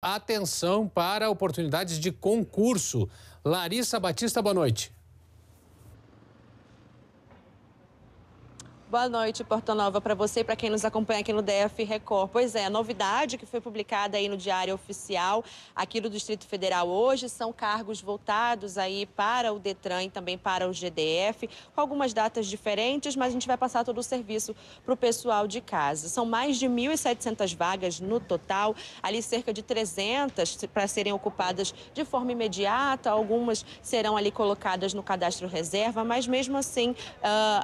Atenção para oportunidades de concurso. Larissa Batista, boa noite. Boa noite, Porto Nova, para você e para quem nos acompanha aqui no DF Record. Pois é, a novidade que foi publicada aí no Diário Oficial aqui do Distrito Federal hoje são cargos voltados aí para o Detran e também para o GDF, com algumas datas diferentes, mas a gente vai passar todo o serviço para o pessoal de casa. São mais de 1.700 vagas no total, ali cerca de 300 para serem ocupadas de forma imediata, algumas serão ali colocadas no cadastro reserva, mas mesmo assim uh,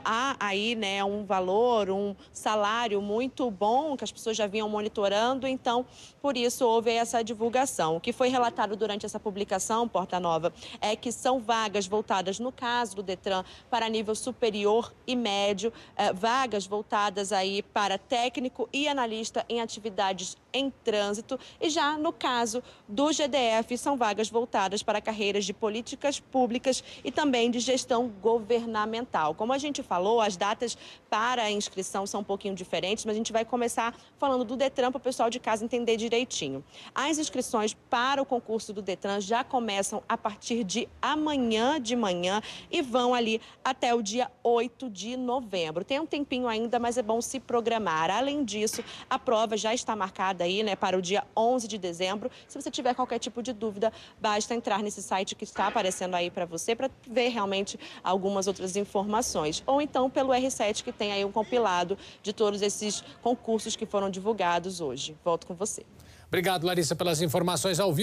há aí, né, um um valor, um salário muito bom, que as pessoas já vinham monitorando, então por isso houve essa divulgação. O que foi relatado durante essa publicação, Porta Nova, é que são vagas voltadas, no caso do Detran, para nível superior e médio, eh, vagas voltadas aí para técnico e analista em atividades em trânsito, e já no caso do GDF, são vagas voltadas para carreiras de políticas públicas e também de gestão governamental. Como a gente falou, as datas para a inscrição são um pouquinho diferentes, mas a gente vai começar falando do Detran para o pessoal de casa entender direitinho. As inscrições para o concurso do Detran já começam a partir de amanhã de manhã e vão ali até o dia 8 de novembro. Tem um tempinho ainda, mas é bom se programar. Além disso, a prova já está marcada aí, né, para o dia 11 de dezembro. Se você tiver qualquer tipo de dúvida, basta entrar nesse site que está aparecendo aí para você para ver realmente algumas outras informações. Ou então pelo R7 que tem tem aí um compilado de todos esses concursos que foram divulgados hoje. Volto com você. Obrigado, Larissa, pelas informações ao vivo.